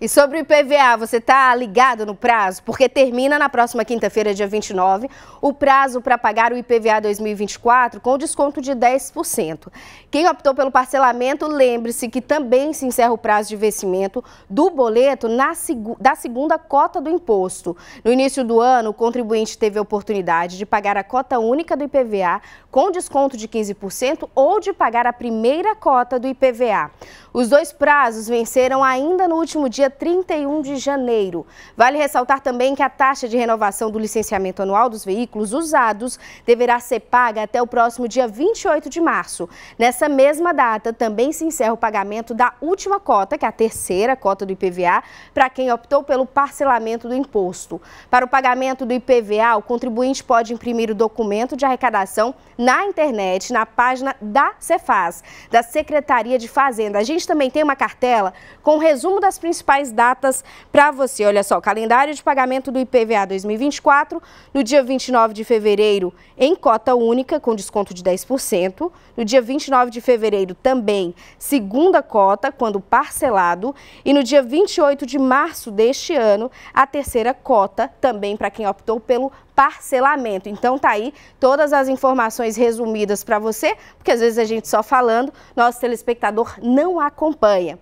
E sobre o IPVA, você está ligado no prazo? Porque termina na próxima quinta-feira, dia 29, o prazo para pagar o IPVA 2024 com desconto de 10%. Quem optou pelo parcelamento, lembre-se que também se encerra o prazo de vencimento do boleto na seg da segunda cota do imposto. No início do ano, o contribuinte teve a oportunidade de pagar a cota única do IPVA com desconto de 15% ou de pagar a primeira cota do IPVA. Os dois prazos venceram ainda no último dia 31 de janeiro. Vale ressaltar também que a taxa de renovação do licenciamento anual dos veículos usados deverá ser paga até o próximo dia 28 de março. Nessa mesma data, também se encerra o pagamento da última cota, que é a terceira cota do IPVA, para quem optou pelo parcelamento do imposto. Para o pagamento do IPVA, o contribuinte pode imprimir o documento de arrecadação na internet, na página da Cefaz, da Secretaria de Fazenda. A gente também tem uma cartela com o resumo das principais datas para você. Olha só, calendário de pagamento do IPVA 2024, no dia 29 de fevereiro em cota única, com desconto de 10%. No dia 29 de fevereiro também, segunda cota, quando parcelado. E no dia 28 de março deste ano, a terceira cota, também para quem optou pelo parcelamento. Então tá aí todas as informações resumidas para você, porque às vezes a gente só falando, nosso telespectador não acompanha.